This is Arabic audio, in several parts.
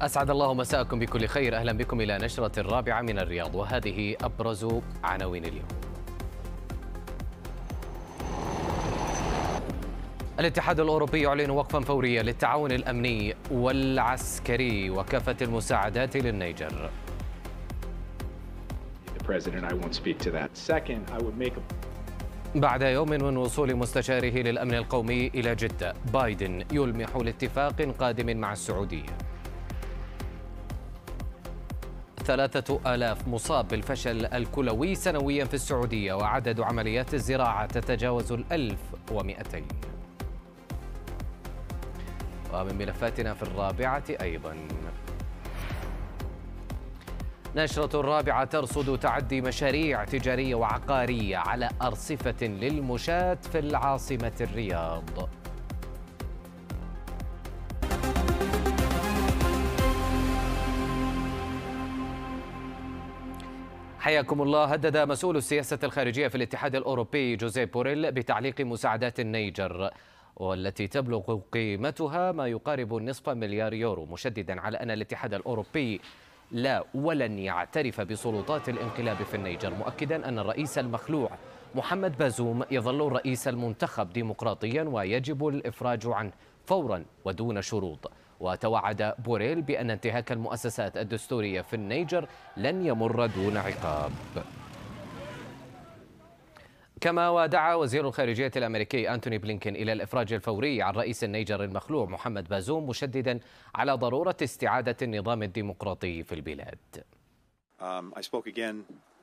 أسعد الله مساءكم بكل خير أهلا بكم إلى نشرة الرابعة من الرياض وهذه أبرز عناوين اليوم الاتحاد الأوروبي يعلن وقفا فوريا للتعاون الأمني والعسكري وكافة المساعدات للنيجر بعد يوم من وصول مستشاره للأمن القومي إلى جدة بايدن يلمح لاتفاق قادم مع السعودية ثلاثة ألاف مصاب بالفشل الكلوي سنويا في السعودية وعدد عمليات الزراعة تتجاوز الألف ومئتين ومن ملفاتنا في الرابعة أيضا نشرة الرابعة ترصد تعدي مشاريع تجارية وعقارية على أرصفة للمشاة في العاصمة الرياض حياكم الله هدد مسؤول السياسة الخارجية في الاتحاد الأوروبي جوزيف بوريل بتعليق مساعدات النيجر والتي تبلغ قيمتها ما يقارب نصف مليار يورو مشددا على أن الاتحاد الأوروبي لا ولن يعترف بسلطات الانقلاب في النيجر مؤكدا أن الرئيس المخلوع محمد بازوم يظل الرئيس المنتخب ديمقراطيا ويجب الإفراج عنه فورا ودون شروط وتوعد بوريل بأن انتهاك المؤسسات الدستورية في النيجر لن يمر دون عقاب كما ودعا وزير الخارجية الأمريكي أنتوني بلينكين إلى الإفراج الفوري عن رئيس النيجر المخلوع محمد بازوم مشددا على ضرورة استعادة النظام الديمقراطي في البلاد. Um,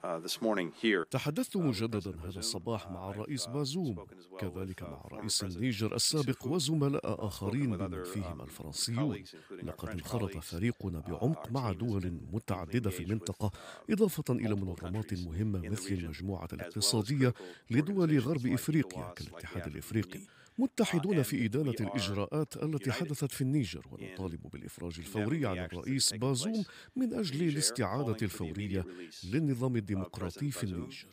Uh, تحدثت uh, مجددا هذا الصباح مع uh, الرئيس بازوم كذلك مع رئيس النيجر السابق وزملاء آخرين بما فيهم الفرنسيون لقد انخرط فريقنا بعمق مع دول متعددة في المنطقة إضافة إلى منظمات مهمة مثل المجموعة الاقتصادية لدول غرب إفريقيا كالاتحاد الإفريقي متحدون في إدانة الإجراءات التي حدثت في النيجر ونطالب بالإفراج الفوري عن الرئيس بازوم من أجل الاستعادة الفورية للنظام الديمقراطي في النيجر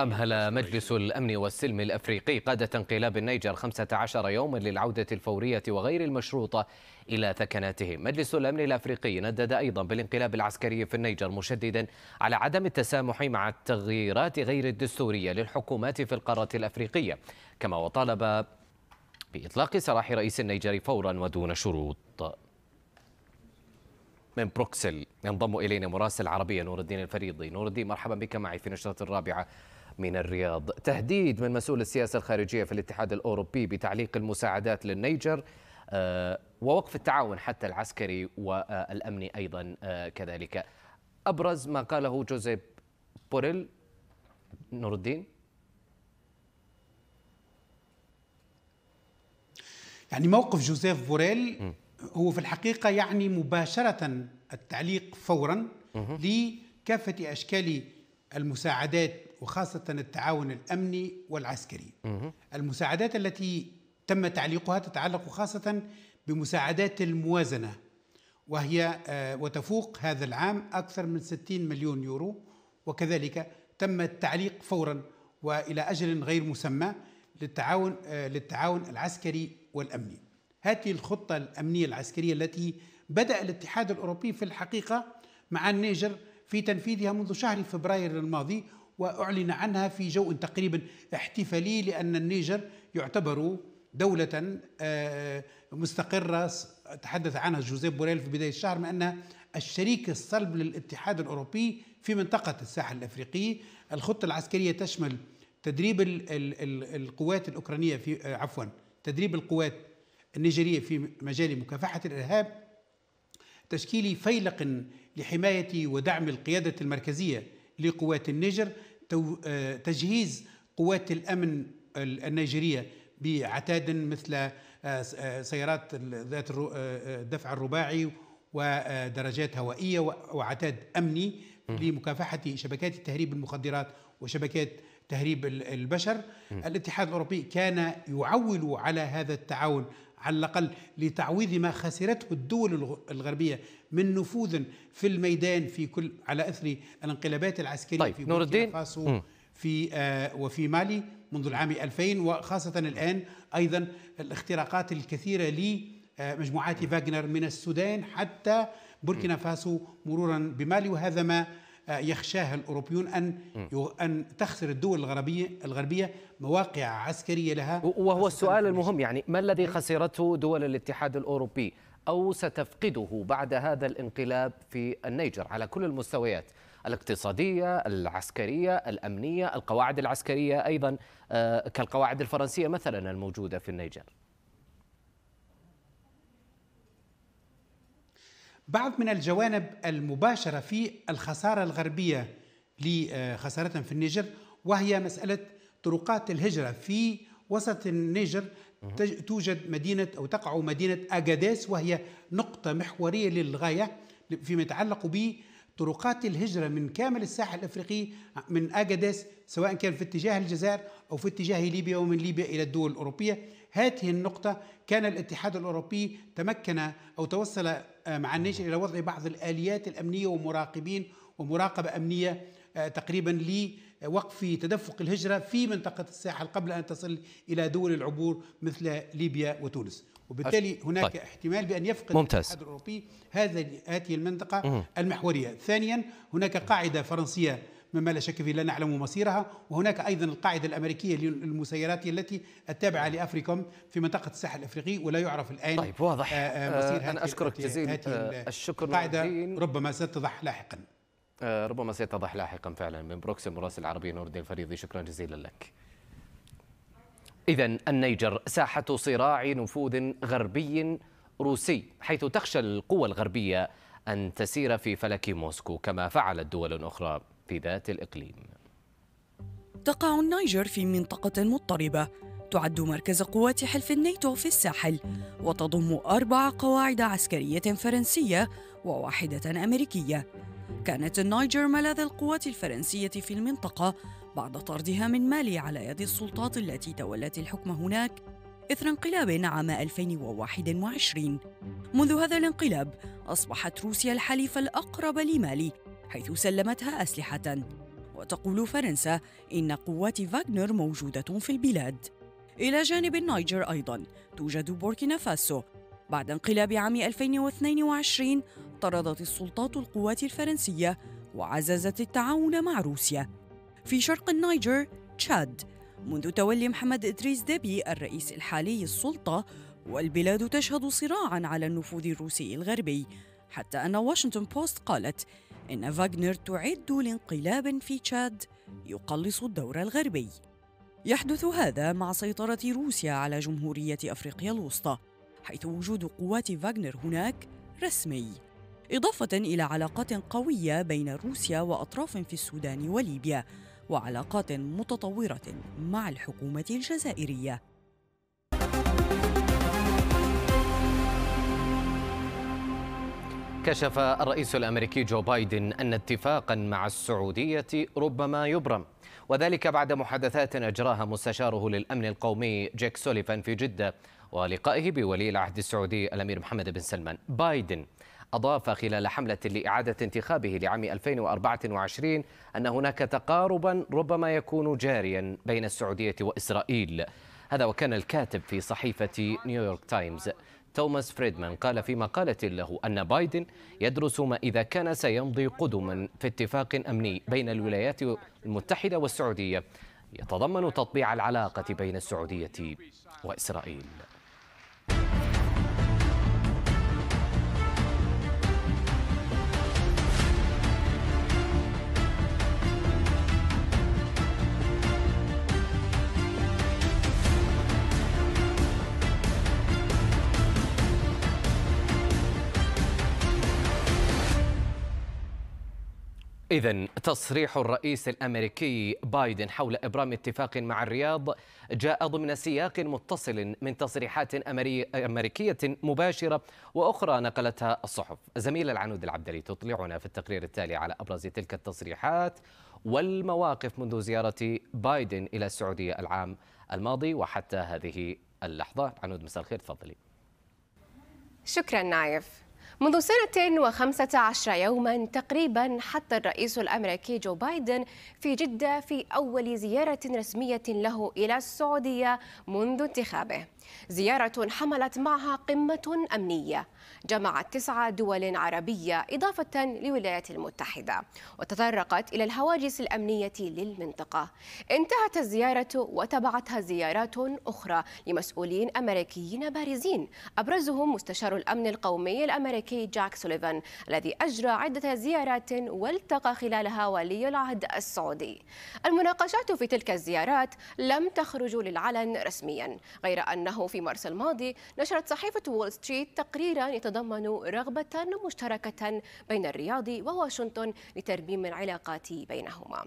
أمهل مجلس الأمن والسلم الأفريقي قادة انقلاب النيجر 15 يوما للعودة الفورية وغير المشروطة إلى ثكناتهم مجلس الأمن الأفريقي ندد أيضا بالانقلاب العسكري في النيجر مشددا على عدم التسامح مع التغييرات غير الدستورية للحكومات في القارة الأفريقية كما وطالب بإطلاق سراح رئيس النيجر فورا ودون شروط من بروكسل ينضم إلينا مراسل عربية نور الدين الفريضي نور الدين مرحبا بك معي في نشرة الرابعة من الرياض تهديد من مسؤول السياسة الخارجية في الاتحاد الأوروبي بتعليق المساعدات للنيجر آه، ووقف التعاون حتى العسكري والأمني أيضا آه، كذلك أبرز ما قاله جوزيب بوريل نور الدين يعني موقف جوزيف بوريل هو في الحقيقة يعني مباشرة التعليق فورا لكافة أشكال المساعدات وخاصة التعاون الأمني والعسكري المساعدات التي تم تعليقها تتعلق خاصة بمساعدات الموازنة وهي آه، وتفوق هذا العام أكثر من 60 مليون يورو وكذلك تم التعليق فورا والى اجل غير مسمى للتعاون آه، للتعاون العسكري والامني. هذه الخطة الأمنية العسكرية التي بدأ الاتحاد الأوروبي في الحقيقة مع النيجر في تنفيذها منذ شهر فبراير الماضي وأعلن عنها في جو تقريبا احتفالي لأن النيجر يعتبر دولة آه، مستقرة تحدث عنها جوزيف بوريل في بداية الشهر من أنها الشريك الصلب للاتحاد الأوروبي في منطقة الساحل الأفريقي الخطة العسكرية تشمل تدريب القوات الأوكرانية في آه، عفوا تدريب القوات النيجيرية في مجال مكافحة الإرهاب تشكيل فيلق لحماية ودعم القيادة المركزية لقوات النيجر آه، تجهيز قوات الأمن النيجيرية بعتاد مثل آه، آه، سيارات ذات الدفع الرباعي ودرجات هوائية وعتاد أمني لمكافحة شبكات تهريب المخدرات وشبكات تهريب البشر الاتحاد الأوروبي كان يعول على هذا التعاون على الأقل لتعويض ما خسرته الدول الغربية من نفوذ في الميدان في كل على أثر الانقلابات العسكرية طيب. في نور الدين فاسو في آه وفي مالي منذ العام 2000 وخاصة الآن أيضا الاختراقات الكثيرة لمجموعات آه، فاغنر من السودان حتى بوركينا فاسو مرورا بمالي وهذا ما يخشاها الاوروبيون ان ان تخسر الدول الغربيه الغربيه مواقع عسكريه لها وهو السؤال المهم يعني ما الذي خسرته دول الاتحاد الاوروبي او ستفقده بعد هذا الانقلاب في النيجر على كل المستويات الاقتصاديه، العسكريه، الامنيه، القواعد العسكريه ايضا آه، كالقواعد الفرنسيه مثلا الموجوده في النيجر. بعض من الجوانب المباشرة في الخسارة الغربية لخسارة في النيجر وهي مسألة طرقات الهجرة في وسط النيجر توجد مدينة أو تقع مدينة أجاديس وهي نقطة محورية للغاية فيما يتعلق بطرقات الهجرة من كامل الساحل الأفريقي من أجاديس سواء كان في اتجاه الجزائر أو في اتجاه ليبيا ومن ليبيا إلى الدول الأوروبية هذه النقطة كان الاتحاد الأوروبي تمكن أو توصل مع النيجر الى وضع بعض الاليات الامنيه ومراقبين ومراقبه امنيه آه، تقريبا لوقف تدفق الهجره في منطقه الساحل قبل ان تصل الى دول العبور مثل ليبيا وتونس وبالتالي هناك طيب. احتمال بان يفقد ممتاز. الاتحاد الاوروبي هذه هذه المنطقه المحوريه ثانيا هناك قاعده فرنسيه مما لا شك فيه لا نعلم مصيرها وهناك أيضا القاعدة الأمريكية للمسيرات التي التابعة لأفريكوم في منطقة الساحل الأفريقي ولا يعرف الآن طيب واضح آه، آه، مصير آه، أنا أشكرك جزيل الشكر القاعدة ربما ستضح لاحقا ربما سيتضح لاحقا فعلا من بروكسي مراسل العربي نور الدين الفريضي شكرا جزيلا لك إذا النيجر ساحة صراع نفوذ غربي روسي حيث تخشى القوى الغربية أن تسير في فلك موسكو كما فعلت دول أخرى في ذات الإقليم تقع النيجر في منطقة مضطربة تعد مركز قوات حلف الناتو في الساحل وتضم أربع قواعد عسكرية فرنسية وواحدة أمريكية كانت النيجر ملاذ القوات الفرنسية في المنطقة بعد طردها من مالي على يد السلطات التي تولت الحكم هناك إثر انقلاب عام 2021 منذ هذا الانقلاب أصبحت روسيا الحليف الأقرب لمالي حيث سلمتها أسلحة وتقول فرنسا إن قوات فاغنر موجودة في البلاد إلى جانب النيجر أيضا توجد بوركينا فاسو بعد انقلاب عام 2022 طردت السلطات القوات الفرنسية وعززت التعاون مع روسيا في شرق النيجر تشاد منذ تولي محمد إدريس ديبي الرئيس الحالي السلطة والبلاد تشهد صراعا على النفوذ الروسي الغربي حتى أن واشنطن بوست قالت إن فاغنر تعد لانقلاب في تشاد يقلص الدور الغربي يحدث هذا مع سيطرة روسيا على جمهورية أفريقيا الوسطى حيث وجود قوات فاغنر هناك رسمي إضافة إلى علاقات قوية بين روسيا وأطراف في السودان وليبيا وعلاقات متطورة مع الحكومة الجزائرية كشف الرئيس الامريكي جو بايدن ان اتفاقا مع السعوديه ربما يبرم وذلك بعد محادثات اجراها مستشاره للامن القومي جيك سوليفان في جده ولقائه بولي العهد السعودي الامير محمد بن سلمان بايدن أضاف خلال حملة لإعادة انتخابه لعام 2024 أن هناك تقاربا ربما يكون جاريا بين السعودية وإسرائيل هذا وكان الكاتب في صحيفة نيويورك تايمز توماس فريدمان قال في مقالة له أن بايدن يدرس ما إذا كان سيمضي قدما في اتفاق أمني بين الولايات المتحدة والسعودية يتضمن تطبيع العلاقة بين السعودية وإسرائيل إذا تصريح الرئيس الأمريكي بايدن حول إبرام اتفاق مع الرياض جاء ضمن سياق متصل من تصريحات أمريكية مباشرة وأخرى نقلتها الصحف زميل العنود العبدلي تطلعنا في التقرير التالي على أبرز تلك التصريحات والمواقف منذ زيارة بايدن إلى السعودية العام الماضي وحتى هذه اللحظة عنود مساء الخير تفضلي شكرا نايف منذ سنة وخمسة عشر يوما تقريبا حتى الرئيس الأمريكي جو بايدن في جدة في أول زيارة رسمية له إلى السعودية منذ انتخابه زيارة حملت معها قمة أمنية جمعت تسعة دول عربية إضافة للولايات المتحدة وتطرقت إلى الهواجس الأمنية للمنطقة انتهت الزيارة وتبعتها زيارات أخرى لمسؤولين أمريكيين بارزين أبرزهم مستشار الأمن القومي الأمريكي جاك سوليفان الذي أجرى عدة زيارات والتقى خلالها ولي العهد السعودي المناقشات في تلك الزيارات لم تخرج للعلن رسميا غير أنه انه في مارس الماضي نشرت صحيفة وول ستريت تقريرا يتضمن رغبة مشتركة بين الرياض وواشنطن لترميم العلاقات بينهما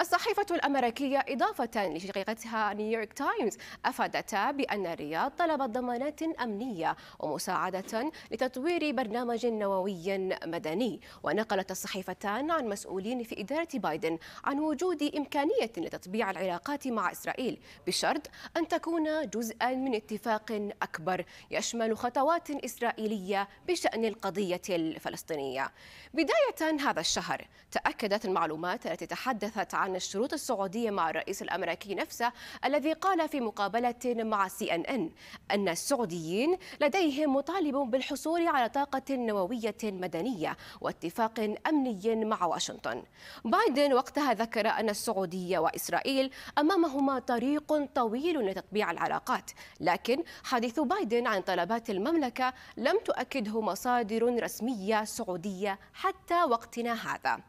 الصحيفة الأمريكية إضافة لشقيقتها نيويورك تايمز افادتا بأن الرياض طلبت ضمانات أمنية ومساعدة لتطوير برنامج نووي مدني ونقلت الصحيفتان عن مسؤولين في إدارة بايدن عن وجود إمكانية لتطبيع العلاقات مع إسرائيل بشرط أن تكون جزءا من اتفاق أكبر يشمل خطوات إسرائيلية بشأن القضية الفلسطينية بداية هذا الشهر تأكدت المعلومات التي تحدثت عن الشروط السعودية مع الرئيس الأمريكي نفسه الذي قال في مقابلة مع سي أن أن أن السعوديين لديهم مطالب بالحصول على طاقة نووية مدنية واتفاق أمني مع واشنطن بايدن وقتها ذكر أن السعودية وإسرائيل أمامهما طريق طويل لتطبيع العلاقات لكن لكن حديث بايدن عن طلبات المملكة لم تؤكده مصادر رسمية سعودية حتى وقتنا هذا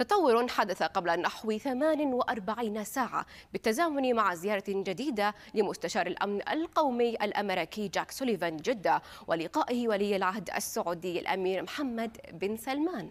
تطور حدث قبل نحو 48 ساعة بالتزامن مع زيارة جديدة لمستشار الأمن القومي الأمريكي جاك سوليفان جدة ولقائه ولي العهد السعودي الأمير محمد بن سلمان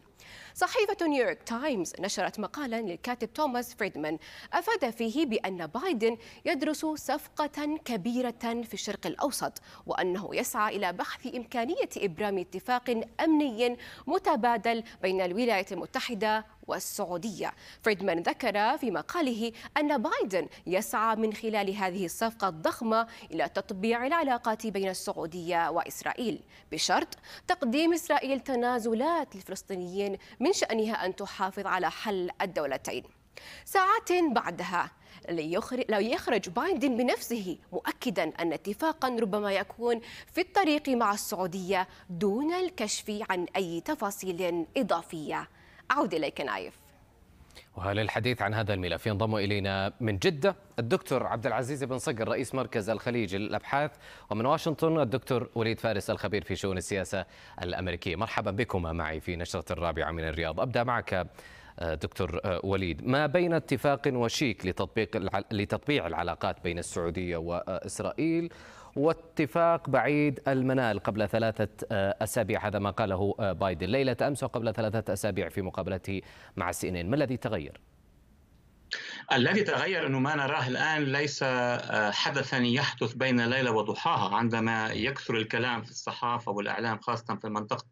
صحيفة نيويورك تايمز نشرت مقالا للكاتب توماس فريدمان أفاد فيه بأن بايدن يدرس صفقة كبيرة في الشرق الأوسط وأنه يسعى إلى بحث إمكانية إبرام اتفاق أمني متبادل بين الولايات المتحدة والسعودية فريدمان ذكر في مقاله أن بايدن يسعى من خلال هذه الصفقة الضخمة إلى تطبيع العلاقات بين السعودية وإسرائيل بشرط تقديم إسرائيل تنازلات للفلسطينيين من شأنها أن تحافظ على حل الدولتين ساعات بعدها لو يخرج بايدن بنفسه مؤكدا ان اتفاقا ربما يكون في الطريق مع السعوديه دون الكشف عن اي تفاصيل اضافيه أعود إليك نايف وللحديث عن هذا الملف ينضم الينا من جده الدكتور عبد العزيز بن صقر رئيس مركز الخليج للابحاث ومن واشنطن الدكتور وليد فارس الخبير في شؤون السياسه الامريكيه مرحبا بكما معي في نشره الرابعه من الرياض ابدا معك آه، دكتور آه، وليد ما بين اتفاق وشيك لتطبيق لتطبيع العلاقات بين السعوديه واسرائيل واتفاق بعيد المنال قبل ثلاثة أسابيع هذا ما قاله بايدن ليلة أمس وقبل ثلاثة أسابيع في مقابلته مع السي ما الذي تغير؟ الذي تغير انه ما نراه الان ليس آه، حدثا يحدث بين ليله وضحاها عندما يكثر الكلام في الصحافه والاعلام خاصه في منطقه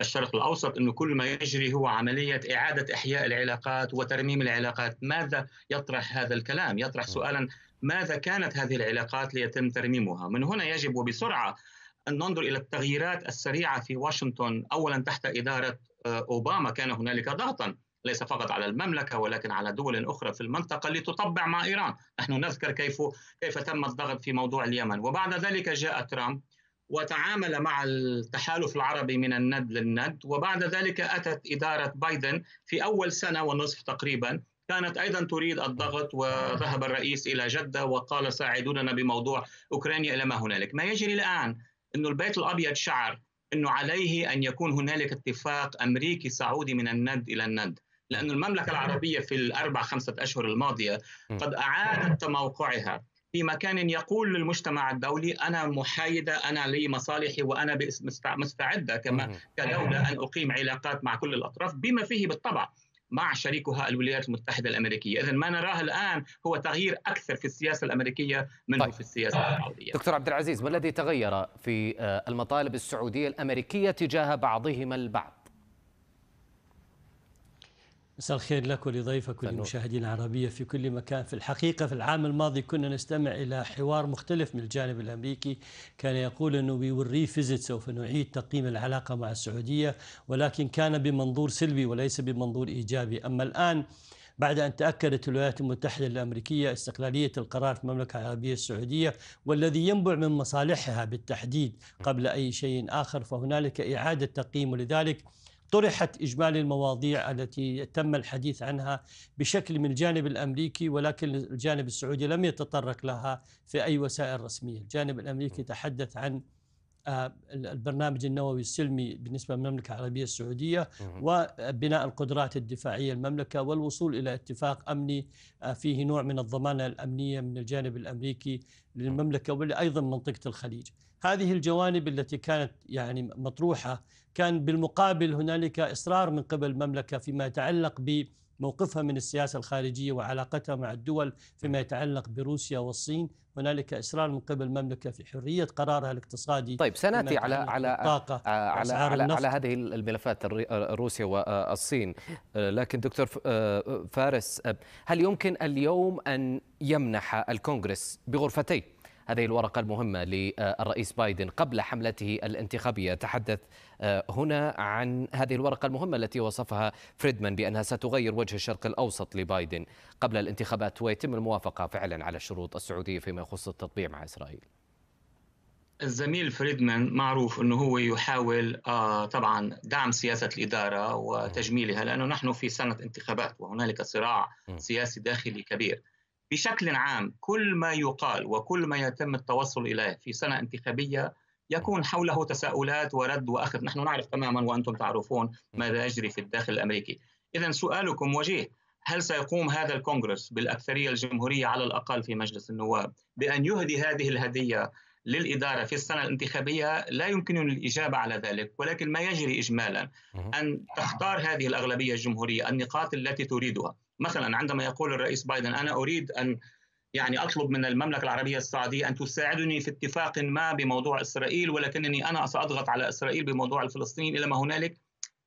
الشرق الاوسط انه كل ما يجري هو عمليه اعاده احياء العلاقات وترميم العلاقات، ماذا يطرح هذا الكلام؟ يطرح نعم. سؤالا ماذا كانت هذه العلاقات ليتم ترميمها من هنا يجب وبسرعة أن ننظر إلى التغييرات السريعة في واشنطن أولا تحت إدارة آه، أوباما كان هنالك ضغطا ليس فقط على المملكة ولكن على دول أخرى في المنطقة لتطبع مع إيران نحن نذكر كيف, كيف تم الضغط في موضوع اليمن وبعد ذلك جاء ترامب وتعامل مع التحالف العربي من الند للند وبعد ذلك أتت إدارة بايدن في أول سنة ونصف تقريبا كانت ايضا تريد الضغط وذهب الرئيس الى جده وقال ساعدوننا بموضوع اوكرانيا الى ما هنالك، ما يجري الان انه البيت الابيض شعر انه عليه ان يكون هنالك اتفاق امريكي سعودي من الند الى الند، لأن المملكة العربية في الأربع خمسة أشهر الماضية قد أعادت تموقعها في مكان يقول للمجتمع الدولي أنا محايدة أنا لي مصالحي وأنا مستعدة كما كدولة أن أقيم علاقات مع كل الأطراف بما فيه بالطبع مع شريكها الولايات المتحدة الأمريكية إذا ما نراه الآن هو تغيير أكثر في السياسة الأمريكية منه طيب. في السياسة السعودية دكتور عبد العزيز ما الذي تغير في آه، المطالب السعودية الأمريكية تجاه بعضهما البعض؟ مساء الخير لك ولضيفك وللمشاهدين العربية في كل مكان في الحقيقة في العام الماضي كنا نستمع إلى حوار مختلف من الجانب الأمريكي كان يقول أنه بيوري فيزيت سوف نعيد تقييم العلاقة مع السعودية ولكن كان بمنظور سلبي وليس بمنظور إيجابي أما الآن بعد أن تأكدت الولايات المتحدة الأمريكية استقلالية القرار في المملكة العربية السعودية والذي ينبع من مصالحها بالتحديد قبل أي شيء آخر فهنالك إعادة تقييم ولذلك طرحت إجمالي المواضيع التي تم الحديث عنها بشكل من الجانب الأمريكي ولكن الجانب السعودي لم يتطرق لها في أي وسائل رسمية الجانب الأمريكي تحدث عن آه، البرنامج النووي السلمي بالنسبه للمملكه العربيه السعوديه وبناء القدرات الدفاعيه للمملكه والوصول الى اتفاق امني آه، فيه نوع من الضمانه الامنيه من الجانب الامريكي للمملكه وايضا منطقه الخليج. هذه الجوانب التي كانت يعني مطروحه كان بالمقابل هنالك اصرار من قبل المملكه فيما يتعلق بموقفها من السياسه الخارجيه وعلاقتها مع الدول فيما يتعلق بروسيا والصين هنالك اصرار من قبل المملكه في حريه قرارها الاقتصادي طيب سناتي آه، على على الطاقة على على, على هذه الملفات آه، روسيا والصين آه، لكن دكتور فارس هل يمكن اليوم ان يمنح الكونغرس بغرفتيه هذه الورقة المهمة للرئيس بايدن قبل حملته الانتخابية تحدث آه، هنا عن هذه الورقة المهمة التي وصفها فريدمان بأنها ستغير وجه الشرق الأوسط لبايدن قبل الانتخابات ويتم الموافقة فعلا على الشروط السعودية فيما يخص التطبيع مع إسرائيل الزميل فريدمان معروف انه هو يحاول آه، طبعا دعم سياسه الاداره وتجميلها لانه نحن في سنه انتخابات وهنالك صراع سياسي داخلي كبير بشكل عام كل ما يقال وكل ما يتم التوصل اليه في سنه انتخابيه يكون حوله تساؤلات ورد واخذ، نحن نعرف تماما وانتم تعرفون ماذا يجري في الداخل الامريكي. اذا سؤالكم وجيه، هل سيقوم هذا الكونغرس بالاكثريه الجمهوريه على الاقل في مجلس النواب بان يهدي هذه الهديه للاداره في السنه الانتخابيه لا يمكنني الاجابه على ذلك ولكن ما يجري اجمالا ان تختار هذه الاغلبيه الجمهوريه النقاط التي تريدها مثلا عندما يقول الرئيس بايدن انا اريد ان يعني اطلب من المملكه العربيه السعوديه ان تساعدني في اتفاق ما بموضوع اسرائيل ولكنني انا ساضغط على اسرائيل بموضوع الفلسطينيين الى ما هنالك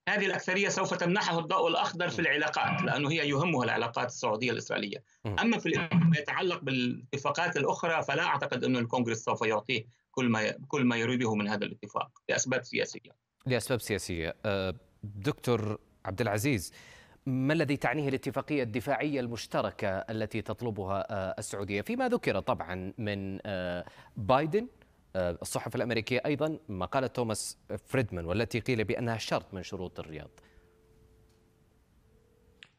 هذه الاكثريه سوف تمنحه الضوء الاخضر في العلاقات لانه هي يهمها العلاقات السعوديه الاسرائيليه اما في ما يتعلق بالاتفاقات الاخرى فلا اعتقد انه الكونغرس سوف يعطيه كل ما كل ما يريده من هذا الاتفاق لاسباب سياسيه لاسباب سياسيه أه، دكتور عبد العزيز ما الذي تعنيه الاتفاقية الدفاعية المشتركة التي تطلبها آه، السعودية فيما ذكر طبعا من آه، بايدن آه، الصحف الأمريكية أيضا مقالة توماس فريدمان والتي قيل بأنها شرط من شروط الرياض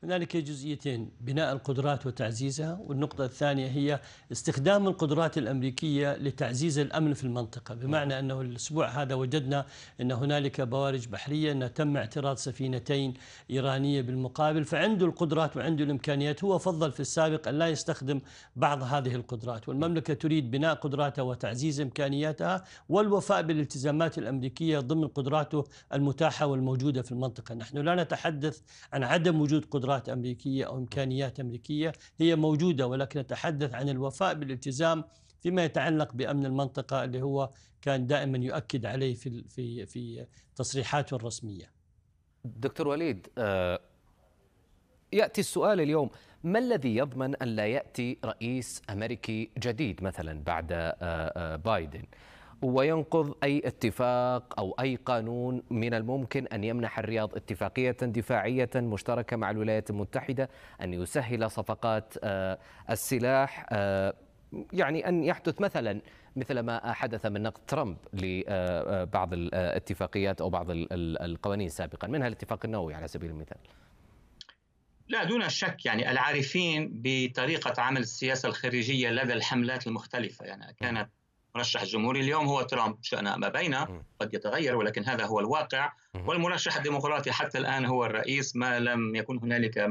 هنالك جزئيتين بناء القدرات وتعزيزها والنقطة الثانية هي استخدام القدرات الأمريكية لتعزيز الأمن في المنطقة بمعنى أنه الأسبوع هذا وجدنا أن هنالك بوارج بحرية أن تم اعتراض سفينتين إيرانية بالمقابل فعنده القدرات وعنده الإمكانيات هو فضل في السابق أن لا يستخدم بعض هذه القدرات والمملكة تريد بناء قدراتها وتعزيز إمكانياتها والوفاء بالالتزامات الأمريكية ضمن قدراته المتاحة والموجودة في المنطقة نحن لا نتحدث عن عدم وجود قدرات قدرات أمريكية أو إمكانيات أمريكية هي موجودة ولكن نتحدث عن الوفاء بالالتزام فيما يتعلق بأمن المنطقة اللي هو كان دائما يؤكد عليه في في في تصريحاته الرسمية. دكتور وليد آه، يأتي السؤال اليوم ما الذي يضمن أن لا يأتي رئيس أمريكي جديد مثلا بعد آه، آه، بايدن؟ وينقض أي اتفاق أو أي قانون من الممكن أن يمنح الرياض اتفاقية دفاعية مشتركة مع الولايات المتحدة أن يسهل صفقات آه، السلاح آه، يعني أن يحدث مثلا مثل ما حدث من نقد ترامب لبعض آه، الاتفاقيات أو بعض القوانين سابقا منها الاتفاق النووي على سبيل المثال لا دون شك يعني العارفين بطريقة عمل السياسة الخارجية لدى الحملات المختلفة يعني كانت المرشح الجمهوري اليوم هو ترامب شأن ما بينه قد يتغير ولكن هذا هو الواقع والمرشح الديمقراطي حتى الآن هو الرئيس ما لم يكن هنالك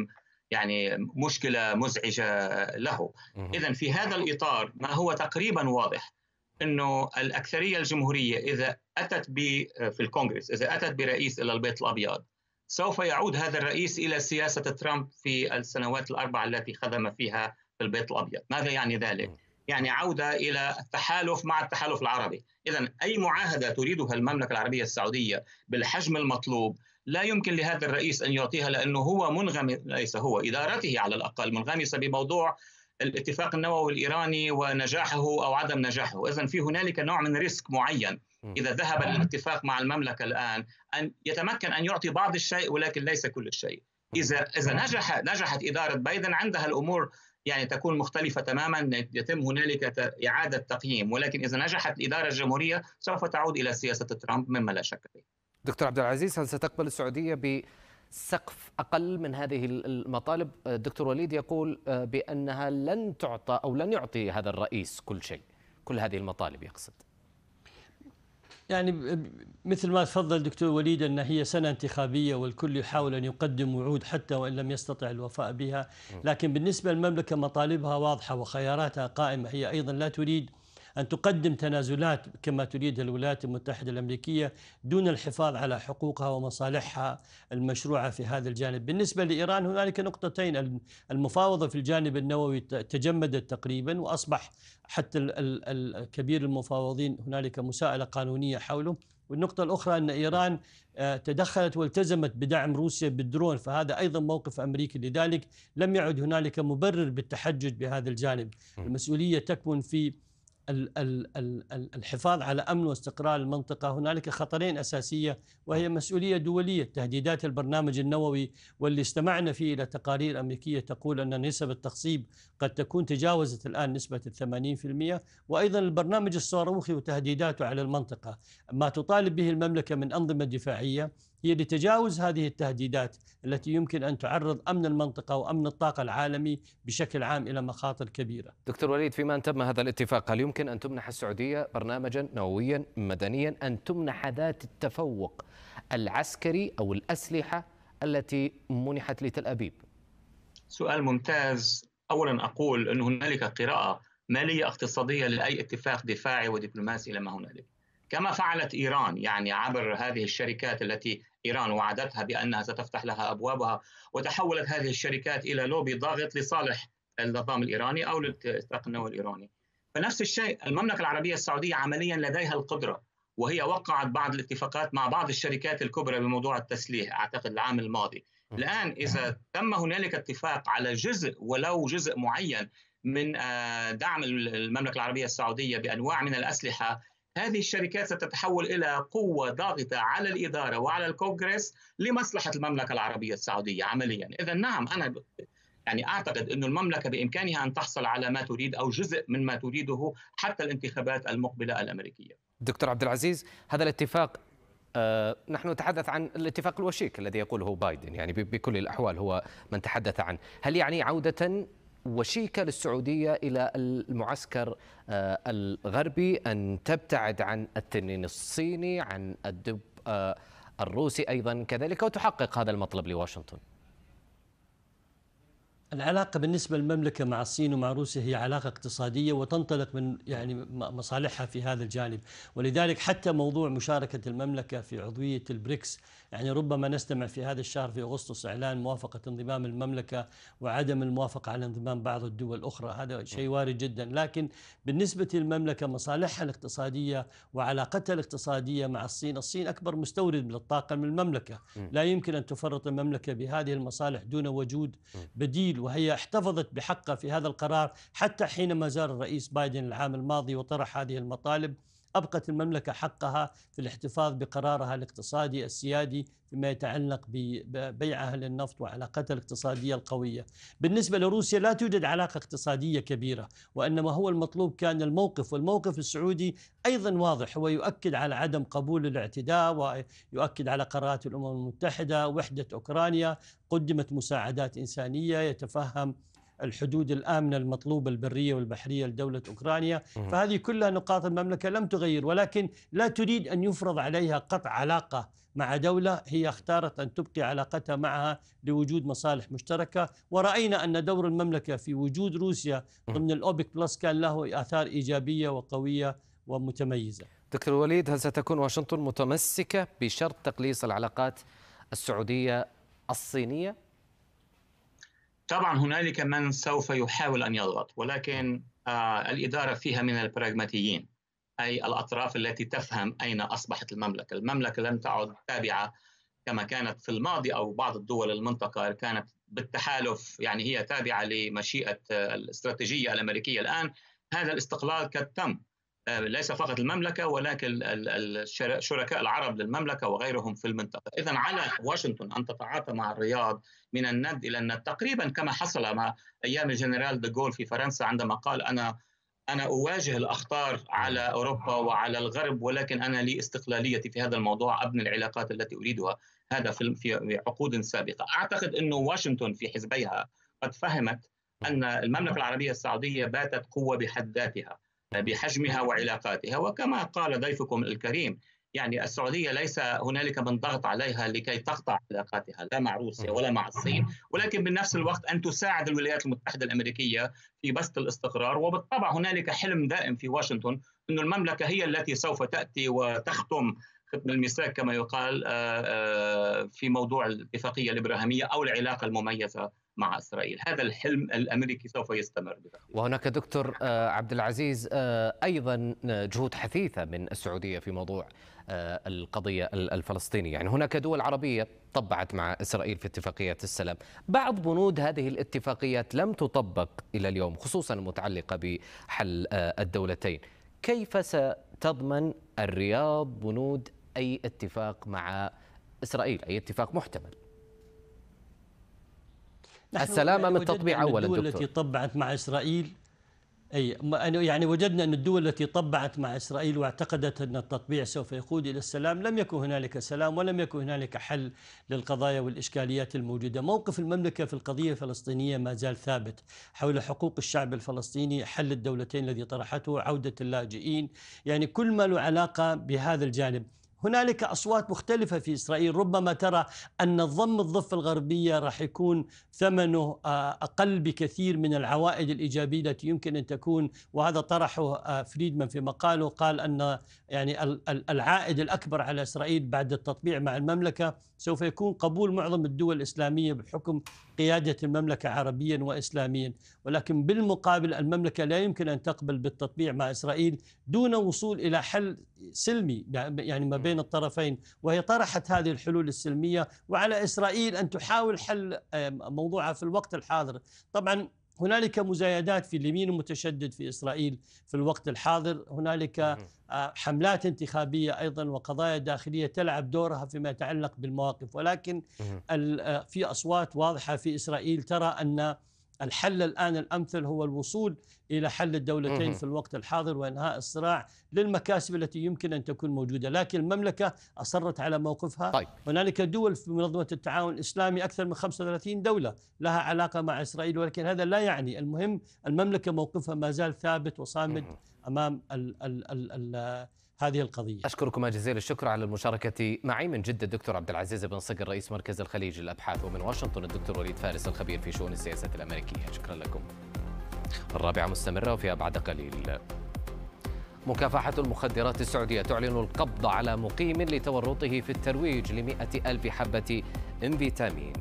يعني مشكلة مزعجة له إذا في هذا الإطار ما هو تقريبا واضح أنه الأكثرية الجمهورية إذا أتت في الكونغرس إذا أتت برئيس إلى البيت الأبيض سوف يعود هذا الرئيس إلى سياسة ترامب في السنوات الأربع التي خدم فيها في البيت الأبيض ماذا يعني ذلك؟ يعني عوده الى التحالف مع التحالف العربي، اذا اي معاهده تريدها المملكه العربيه السعوديه بالحجم المطلوب لا يمكن لهذا الرئيس ان يعطيها لانه هو منغمس ليس هو ادارته على الاقل منغمسه بموضوع الاتفاق النووي الايراني ونجاحه او عدم نجاحه، اذا في هنالك نوع من ريسك معين اذا ذهب الاتفاق مع المملكه الان ان يتمكن ان يعطي بعض الشيء ولكن ليس كل الشيء. اذا اذا نجح نجحت اداره بايدن عندها الامور يعني تكون مختلفة تماما يتم هنالك إعادة تقييم ولكن إذا نجحت الإدارة الجمهورية سوف تعود إلى سياسة ترامب مما لا شك فيه دكتور عبد العزيز هل ستقبل السعودية بسقف اقل من هذه المطالب الدكتور وليد يقول آه، بانها لن تعطى او لن يعطي هذا الرئيس كل شيء كل هذه المطالب يقصد يعني مثل ما تفضل دكتور وليد أن هي سنة انتخابية والكل يحاول أن يقدم وعود حتى وإن لم يستطع الوفاء بها لكن بالنسبة للمملكة مطالبها واضحة وخياراتها قائمة هي أيضا لا تريد أن تقدم تنازلات كما تريد الولايات المتحدة الأمريكية دون الحفاظ على حقوقها ومصالحها المشروعة في هذا الجانب بالنسبة لإيران هنالك نقطتين المفاوضة في الجانب النووي تجمدت تقريبا وأصبح حتى الكبير المفاوضين هنالك مساءلة قانونية حوله والنقطة الأخرى أن إيران آه، تدخلت والتزمت بدعم روسيا بالدرون فهذا أيضا موقف أمريكي لذلك لم يعد هنالك مبرر بالتحجج بهذا الجانب المسؤولية تكمن في الحفاظ على امن واستقرار المنطقه هنالك خطرين اساسيه وهي نعم. مسؤوليه دوليه تهديدات البرنامج النووي واللي استمعنا فيه الى تقارير امريكيه تقول ان نسب التخصيب قد تكون تجاوزت الان نسبه ال 80% وايضا البرنامج الصاروخي وتهديداته على المنطقه ما تطالب به المملكه من انظمه دفاعيه هي لتجاوز هذه التهديدات التي يمكن ان تعرض امن المنطقه وامن الطاقه العالمي بشكل عام الى مخاطر كبيره. دكتور وليد فيما ان تم هذا الاتفاق هل يمكن ان تمنح السعوديه برنامجا نوويا مدنيا ان تمنح ذات التفوق العسكري او الاسلحه التي منحت لتل ابيب؟ سؤال ممتاز، اولا اقول ان هنالك قراءه ماليه اقتصاديه لاي اتفاق دفاعي ودبلوماسي لما هنالك. كما فعلت ايران يعني عبر هذه الشركات التي إيران وعدتها بأنها ستفتح لها أبوابها وتحولت هذه الشركات إلى لوبي ضاغط لصالح النظام الإيراني أو الاتفاق النووي الإيراني فنفس الشيء المملكة العربية السعودية عمليا لديها القدرة وهي وقعت بعض الاتفاقات مع بعض الشركات الكبرى بموضوع التسليح أعتقد العام الماضي الآن إذا تم هنالك اتفاق على جزء ولو جزء معين من آه، دعم المملكة العربية السعودية بأنواع من الأسلحة هذه الشركات ستتحول الى قوه ضاغطه على الاداره وعلى الكونغرس لمصلحه المملكه العربيه السعوديه عمليا، اذا نعم انا يعني اعتقد انه المملكه بامكانها ان تحصل على ما تريد او جزء من ما تريده حتى الانتخابات المقبله الامريكيه. دكتور عبد العزيز هذا الاتفاق آه، نحن نتحدث عن الاتفاق الوشيك الذي يقوله بايدن يعني بكل الاحوال هو من تحدث عنه، هل يعني عوده وشيكة للسعودية إلى المعسكر آه، الغربي أن تبتعد عن التنين الصيني عن الدب آه، الروسي أيضا كذلك وتحقق هذا المطلب لواشنطن العلاقة بالنسبة للمملكة مع الصين ومع روسيا هي علاقة اقتصادية وتنطلق من يعني مصالحها في هذا الجانب ولذلك حتى موضوع مشاركة المملكة في عضوية البريكس يعني ربما نستمع في هذا الشهر في أغسطس إعلان موافقة انضمام المملكة وعدم الموافقة على انضمام بعض الدول الأخرى هذا نعم. شيء وارد جدا لكن بالنسبة للمملكة مصالحها الاقتصادية وعلاقتها الاقتصادية مع الصين الصين أكبر مستورد للطاقة من المملكة نعم. لا يمكن أن تفرط المملكة بهذه المصالح دون وجود نعم. بديل وهي احتفظت بحقها في هذا القرار حتى حينما زار الرئيس بايدن العام الماضي وطرح هذه المطالب أبقت المملكة حقها في الاحتفاظ بقرارها الاقتصادي السيادي فيما يتعلق ببيعها للنفط وعلاقتها الاقتصادية القوية بالنسبة لروسيا لا توجد علاقة اقتصادية كبيرة وإنما هو المطلوب كان الموقف والموقف السعودي أيضا واضح هو يؤكد على عدم قبول الاعتداء ويؤكد على قرارات الأمم المتحدة وحدة أوكرانيا قدمت مساعدات إنسانية يتفهم الحدود الآمنة المطلوبة البرية والبحرية لدولة أوكرانيا فهذه كلها نقاط المملكة لم تغير ولكن لا تريد أن يفرض عليها قطع علاقة مع دولة هي اختارت أن تبقي علاقتها معها لوجود مصالح مشتركة ورأينا أن دور المملكة في وجود روسيا ضمن الأوبك بلس كان له آثار إيجابية وقوية ومتميزة دكتور وليد هل ستكون واشنطن متمسكة بشرط تقليص العلاقات السعودية الصينية؟ طبعا هنالك من سوف يحاول ان يضغط ولكن آه، الاداره فيها من البراغماتيين اي الاطراف التي تفهم اين اصبحت المملكه، المملكه لم تعد تابعه كما كانت في الماضي او بعض الدول المنطقه كانت بالتحالف يعني هي تابعه لمشيئه آه، الاستراتيجيه الامريكيه الان هذا الاستقلال قد تم آه، ليس فقط المملكة ولكن الشركاء العرب للمملكة وغيرهم في المنطقة إذا على واشنطن أن تتعاطى مع الرياض من الند إلى الند تقريبا كما حصل مع أيام الجنرال دغول في فرنسا عندما قال أنا أنا أواجه الأخطار على أوروبا وعلى الغرب ولكن أنا لي استقلاليتي في هذا الموضوع أبني العلاقات التي أريدها هذا في عقود سابقة أعتقد أن واشنطن في حزبيها قد فهمت أن المملكة العربية السعودية باتت قوة بحد ذاتها بحجمها وعلاقاتها وكما قال ضيفكم الكريم يعني السعوديه ليس هنالك من ضغط عليها لكي تقطع علاقاتها لا مع روسيا ولا مع الصين ولكن بنفس الوقت ان تساعد الولايات المتحده الامريكيه في بسط الاستقرار وبالطبع هنالك حلم دائم في واشنطن أن المملكه هي التي سوف تاتي وتختم ختم المساك كما يقال آه، آه، في موضوع الاتفاقية الإبراهيمية أو العلاقة المميزة مع اسرائيل، هذا الحلم الامريكي سوف يستمر وهناك دكتور آه، عبد العزيز ايضا جهود حثيثه من السعوديه في موضوع القضيه الفلسطينيه، يعني هناك دول عربيه طبعت مع اسرائيل في اتفاقيات السلام، بعض بنود هذه الاتفاقيات لم تطبق الى اليوم خصوصا المتعلقه بحل الدولتين. كيف ستضمن الرياض بنود اي اتفاق مع اسرائيل، اي اتفاق محتمل. السلامه من التطبيع اولا الدول التي طبعت مع اسرائيل اي يعني وجدنا ان الدول التي طبعت مع اسرائيل واعتقدت ان التطبيع سوف يقود الى السلام لم يكن هنالك سلام ولم يكن هنالك حل للقضايا والاشكاليات الموجوده، موقف المملكه في القضيه الفلسطينيه ما زال ثابت حول حقوق الشعب الفلسطيني، حل الدولتين الذي طرحته، عوده اللاجئين، يعني كل ما له علاقه بهذا الجانب. هنالك أصوات مختلفة في إسرائيل ربما ترى أن ضم الضفة الغربية راح يكون ثمنه آه، أقل بكثير من العوائد الإيجابية التي يمكن أن تكون وهذا طرحه آه، فريدمان في مقاله قال أن يعني العائد الأكبر على إسرائيل بعد التطبيع مع المملكة سوف يكون قبول معظم الدول الإسلامية بحكم قيادة المملكة عربيا وإسلاميا ولكن بالمقابل المملكة لا يمكن أن تقبل بالتطبيع مع إسرائيل دون وصول إلى حل سلمي يعني ما بين الطرفين وهي طرحت هذه الحلول السلمية وعلى إسرائيل أن تحاول حل آه، موضوعها في الوقت الحاضر طبعا هنالك مزايدات في اليمين المتشدد في اسرائيل في الوقت الحاضر، هنالك آه، حملات انتخابيه ايضا وقضايا داخليه تلعب دورها فيما يتعلق بالمواقف، ولكن آه، في اصوات واضحه في اسرائيل ترى ان الحل الان الامثل هو الوصول إلى حل الدولتين في الوقت الحاضر وإنهاء الصراع للمكاسب التي يمكن أن تكون موجودة لكن المملكة أصرت على موقفها طيب. هنالك دول في منظمة التعاون الإسلامي أكثر من 35 دولة لها علاقة مع إسرائيل ولكن هذا لا يعني المهم المملكة موقفها ما زال ثابت وصامد أمام الـ الـ الـ الـ هذه القضية أشكركما جزيل الشكر على المشاركة معي من جدة الدكتور عبد العزيز بن صقر رئيس مركز الخليج للأبحاث ومن واشنطن الدكتور وليد فارس الخبير في شؤون السياسة الأمريكية شكرا لكم الرابعة مستمرة وفيها بعد قليل مكافحة المخدرات السعودية تعلن القبض على مقيم لتورطه في الترويج لمئة ألف حبة انفيتامين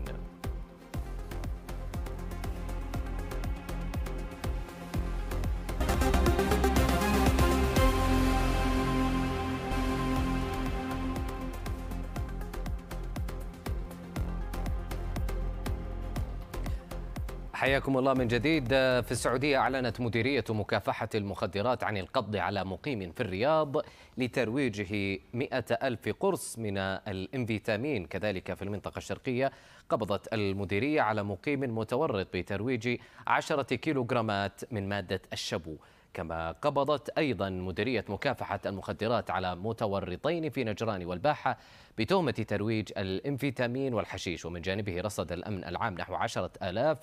حياكم الله من جديد في السعودية أعلنت مديرية مكافحة المخدرات عن القبض على مقيم في الرياض لترويجه مئة ألف قرص من الإنفيتامين كذلك في المنطقة الشرقية قبضت المديرية على مقيم متورط بترويج عشرة كيلوغرامات من مادة الشبو كما قبضت أيضا مديرية مكافحة المخدرات على متورطين في نجران والباحة بتهمة ترويج الإنفيتامين والحشيش ومن جانبه رصد الأمن العام نحو عشرة آلاف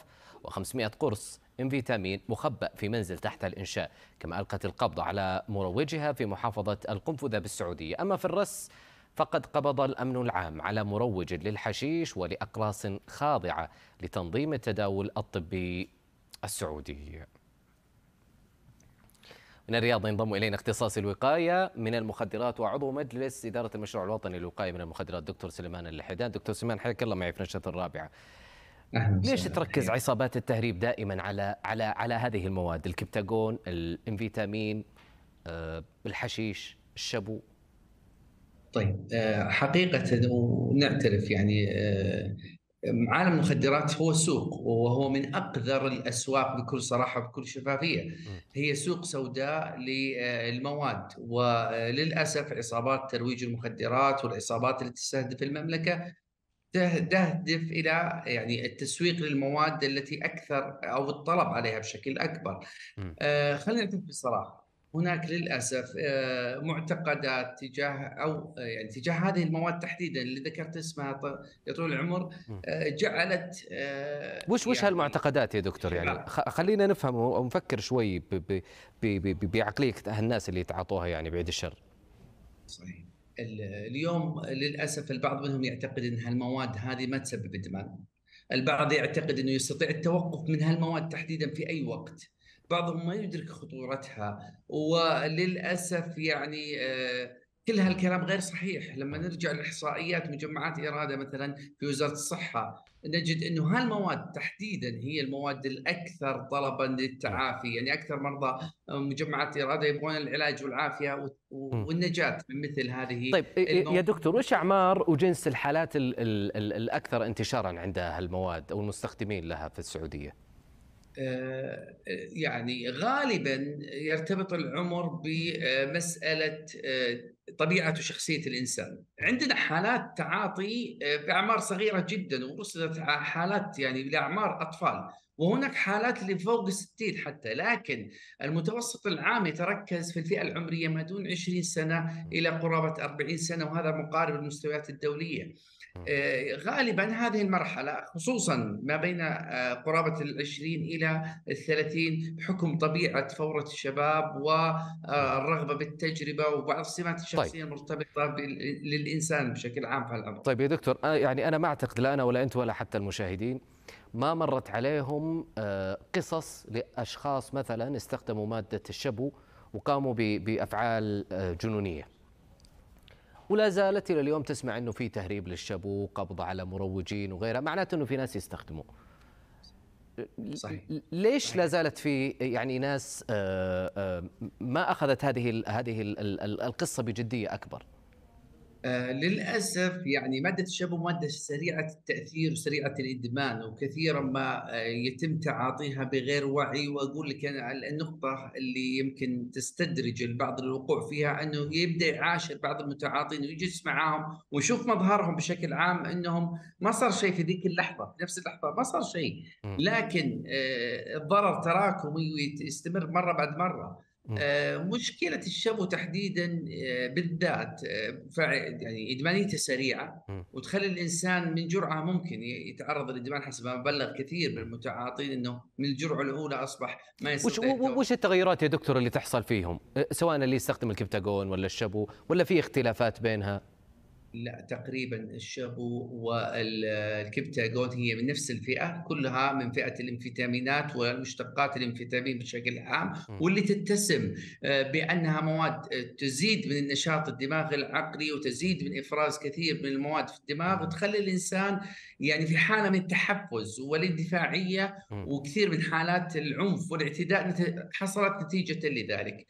و500 قرص من فيتامين مخبأ في منزل تحت الإنشاء كما ألقت القبض على مروجها في محافظة القنفذة بالسعودية أما في الرس فقد قبض الأمن العام على مروج للحشيش ولأقراص خاضعة لتنظيم التداول الطبي السعودي من الرياض ينضم الينا اختصاص الوقايه من المخدرات وعضو مجلس اداره المشروع الوطني للوقايه من المخدرات دكتور سليمان الحيدان دكتور سليمان حياك الله معي في نشره الرابعه ليش تركز إيه. عصابات التهريب دائما على على على هذه المواد الكبتاجون الانفيتامين آه، الحشيش الشبو طيب آه، حقيقة ونعترف يعني آه، عالم المخدرات هو سوق وهو من اقذر الاسواق بكل صراحه وبكل شفافيه هي سوق سوداء للمواد وللاسف عصابات ترويج المخدرات والعصابات التي تستهدف المملكه تهدف الى يعني التسويق للمواد التي اكثر او الطلب عليها بشكل اكبر. آه خلينا نكون بصراحه هناك للاسف آه معتقدات تجاه او آه، يعني تجاه هذه المواد تحديدا اللي ذكرت اسمها يا طول العمر آه جعلت آه وش وش يعني هالمعتقدات يا دكتور يعني خلينا نفهم ونفكر شوي بعقليه الناس اللي يتعاطوها يعني بعيد الشر. صحيح. اليوم للاسف البعض منهم يعتقد ان هالمواد هذه ما تسبب ادمان. البعض يعتقد انه يستطيع التوقف من هالمواد تحديدا في اي وقت. بعضهم ما يدرك خطورتها وللاسف يعني آه، كل هالكلام غير صحيح لما نرجع لاحصائيات مجمعات اراده مثلا في وزاره الصحه نجد انه هالمواد تحديدا هي المواد الاكثر طلبا للتعافي يعني اكثر مرضى آه، مجمعات اراده يبغون العلاج والعافيه والنجاه من مثل هذه طيب المواد. يا دكتور وش اعمار وجنس الحالات الاكثر انتشارا عند هالمواد او المستخدمين لها في السعوديه؟ آه، آه، يعني غالبا يرتبط العمر بمساله آه، طبيعه وشخصيه الانسان. عندنا حالات تعاطي باعمار صغيره جدا ورصدت حالات يعني لاعمار اطفال وهناك حالات لفوق الستين حتى لكن المتوسط العام يتركز في الفئه العمريه ما دون 20 سنه الى قرابه 40 سنه وهذا مقارب للمستويات الدوليه. آه، غالبا هذه المرحلة خصوصا ما بين آه، قرابة العشرين إلى الثلاثين بحكم طبيعة فورة الشباب والرغبة آه، نعم. بالتجربة وبعض السمات الشخصية طيب. المرتبطة للإنسان بشكل عام في الأمر طيب يا دكتور يعني أنا ما أعتقد لا أنا ولا أنت ولا حتى المشاهدين ما مرت عليهم قصص لأشخاص مثلا استخدموا مادة الشبو وقاموا بأفعال جنونية ولا زالت الى اليوم تسمع انه في تهريب للشبو وقبض على مروجين وغيرها معناته انه في ناس يستخدموا صحيح. ليش لا زالت في يعني ناس آه، آه، ما اخذت هذه هذه القصه بجديه اكبر؟ آه للاسف يعني ماده الشبه ماده سريعه التاثير وسريعه الادمان وكثيرا ما آه يتم تعاطيها بغير وعي واقول لك أنا النقطه اللي يمكن تستدرج البعض الوقوع فيها انه يبدا يعاشر بعض المتعاطين ويجلس معاهم ويشوف مظهرهم بشكل عام انهم ما صار شيء في ذيك اللحظه في نفس اللحظه ما صار شيء لكن آه الضرر تراكمي ويستمر مره بعد مره آه، مشكلة الشبو تحديدا آه، بالذات آه، يعني إدمانيته سريعة وتخلي الإنسان من جرعة ممكن يتعرض للإدمان حسب ما بلغ كثير من المتعاطين أنه من الجرعة الأولى أصبح ما يستطيع وش التغيرات يا دكتور اللي تحصل فيهم سواء اللي يستخدم الكبتاجون ولا الشبو ولا في اختلافات بينها لا تقريبا الشابو والكبتاجون هي من نفس الفئه كلها من فئه الانفيتامينات ومشتقات الانفيتامين بشكل عام واللي تتسم آه، بانها مواد آه، تزيد من النشاط الدماغي العقلي وتزيد من افراز كثير من المواد في الدماغ وتخلي الانسان يعني في حاله من التحفز والاندفاعيه وكثير من حالات العنف والاعتداء حصلت نتيجه لذلك.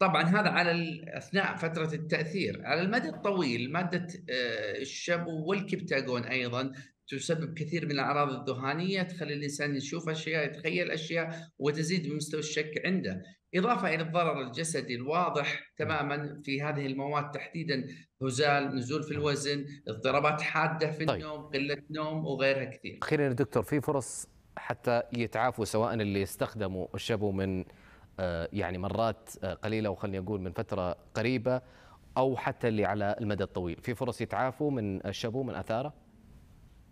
طبعا هذا على اثناء فتره التاثير على المدى الطويل ماده آه، الشبو والكبتاجون ايضا تسبب كثير من الاعراض الذهانيه تخلي الانسان يشوف اشياء يتخيل اشياء وتزيد من مستوى الشك عنده اضافه الى الضرر الجسدي الواضح تماما في هذه المواد تحديدا هزال نزول في الوزن اضطرابات حاده في طيب. النوم قله نوم وغيرها كثير اخيرا دكتور في فرص حتى يتعافوا سواء اللي استخدموا الشبو من آه، يعني مرات آه، قليله وخلني اقول من فتره قريبه او حتى اللي على المدى الطويل في فرص يتعافوا من الشبو من اثاره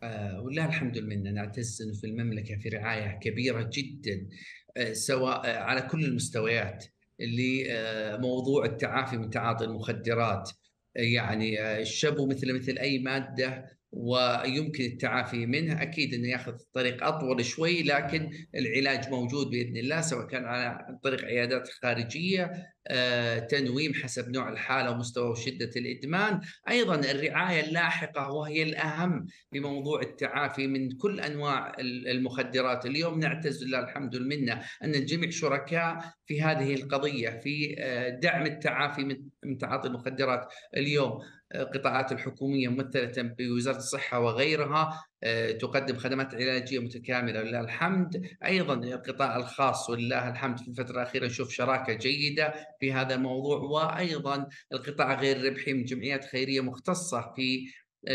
آه الحمد لله نعتز انه في المملكه في رعايه كبيره جدا آه سواء آه على كل المستويات لموضوع آه، التعافي من تعاطي المخدرات يعني الشبو مثل مثل اي ماده ويمكن التعافي منه اكيد انه ياخذ طريق اطول شوي لكن العلاج موجود باذن الله سواء كان عن طريق عيادات خارجيه آه، تنويم حسب نوع الحاله ومستوى وشده الادمان ايضا الرعايه اللاحقه وهي الاهم بموضوع التعافي من كل انواع المخدرات اليوم نعتز لله الحمد والمنه ان الجميع شركاء في هذه القضيه في آه، دعم التعافي من تعاطي المخدرات اليوم القطاعات الحكومية ممثلة بوزارة الصحة وغيرها آه، تقدم خدمات علاجية متكاملة ولله الحمد أيضا القطاع الخاص ولله الحمد في الفترة الأخيرة نشوف شراكة جيدة في هذا الموضوع وأيضا القطاع غير الربحي من جمعيات خيرية مختصة في